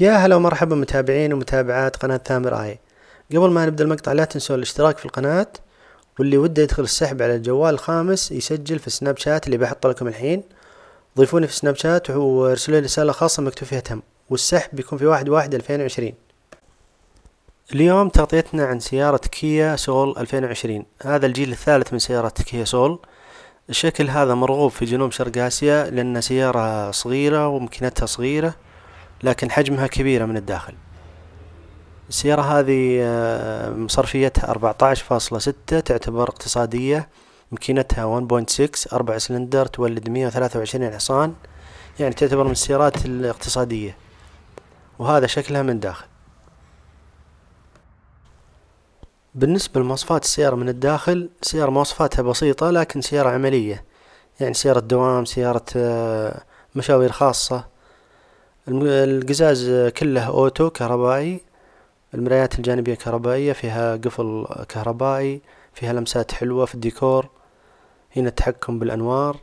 يا هلا ومرحبا متابعين ومتابعات قناة ثامر آي قبل ما نبدأ المقطع لا تنسوا الاشتراك في القناة واللي وده يدخل السحب على الجوال الخامس يسجل في سناب شات اللي بحطه لكم الحين ضيفوني في سناب شات وارسلوا لي رسالة خاصة مكتوب فيها تم والسحب بيكون في واحد واحد الفين وعشرين اليوم تغطيتنا عن سيارة كيا سول 2020 هذا الجيل الثالث من سيارة كيا سول الشكل هذا مرغوب في جنوب شرق آسيا لأن سيارة صغيرة ومكنتها صغيرة لكن حجمها كبيرة من الداخل السيارة هذه مصرفيتها آه، أربعة عشر فاصلة ستة تعتبر اقتصادية مكينتها ون بوينت سكس أربع سلندر تولد مية وثلاثة وعشرين حصان يعني تعتبر من السيارات الاقتصادية وهذا شكلها من داخل بالنسبة لمواصفات السيارة من الداخل سيارة مواصفاتها بسيطة لكن سيارة عملية يعني سيارة دوام سيارة آه، مشاوير خاصة القزاز كله اوتو كهربائي المرايات الجانبية كهربائية فيها قفل كهربائي فيها لمسات حلوة في الديكور هنا التحكم بالأنوار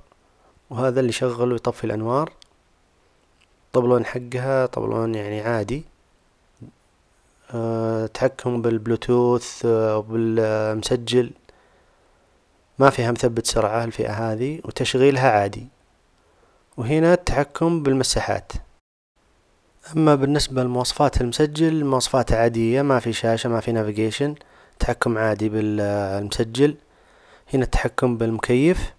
وهذا اللي يشغل ويطفي الأنوار طبلون حقها طبلون يعني عادي أه تحكم بالبلوتوث آه، وبالمسجل ما فيها مثبت سرعة الفئة هذه وتشغيلها عادي وهنا التحكم بالمساحات اما بالنسبة لمواصفات المسجل مواصفات عادية ما في شاشة ما في نافيجيشن تحكم عادي بالمسجل هنا التحكم بالمكيف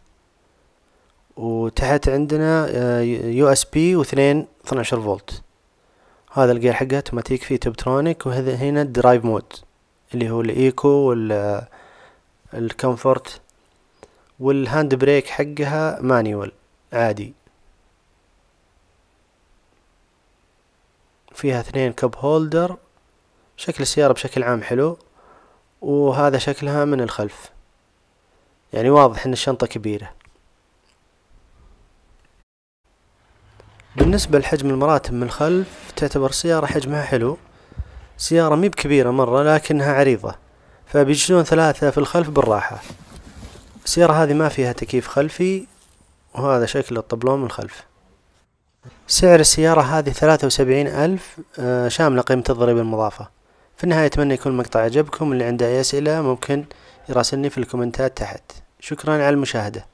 وتحت عندنا يو اس بي واثنين 12 فولت هذا الجير حقه اوتوماتيك فيه تبترونيك وهذا هنا الدرايف مود اللي هو الايكو والكمفورت والهاند بريك حقها مانيوال عادي فيها اثنين كب هولدر شكل السيارة بشكل عام حلو وهذا شكلها من الخلف يعني واضح ان الشنطة كبيرة بالنسبة لحجم المراتب من الخلف تعتبر سيارة حجمها حلو سيارة ميب كبيرة مرة لكنها عريضة فبيجلون ثلاثة في الخلف بالراحة السيارة هذه ما فيها تكييف خلفي وهذا شكل الطبلون من الخلف سعر السيارة هذه ثلاثة وسبعين ألف آه، شاملة قيمة الضريبة المضافة في النهاية أتمنى يكون المقطع عجبكم اللي عنده أي أسئلة ممكن يراسلني في الكومنتات تحت شكرا على المشاهدة